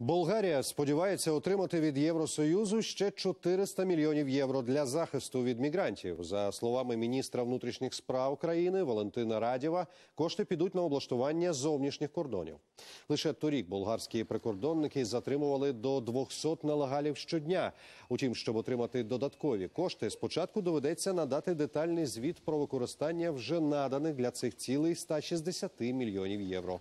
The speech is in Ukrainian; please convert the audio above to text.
Болгарія сподівається отримати від Євросоюзу ще 400 мільйонів євро для захисту від мігрантів. За словами міністра внутрішніх справ країни Валентина Радєва, кошти підуть на облаштування зовнішніх кордонів. Лише торік болгарські прикордонники затримували до 200 налагалів щодня. Утім, щоб отримати додаткові кошти, спочатку доведеться надати детальний звіт про використання вже наданих для цих цілей 160 мільйонів євро.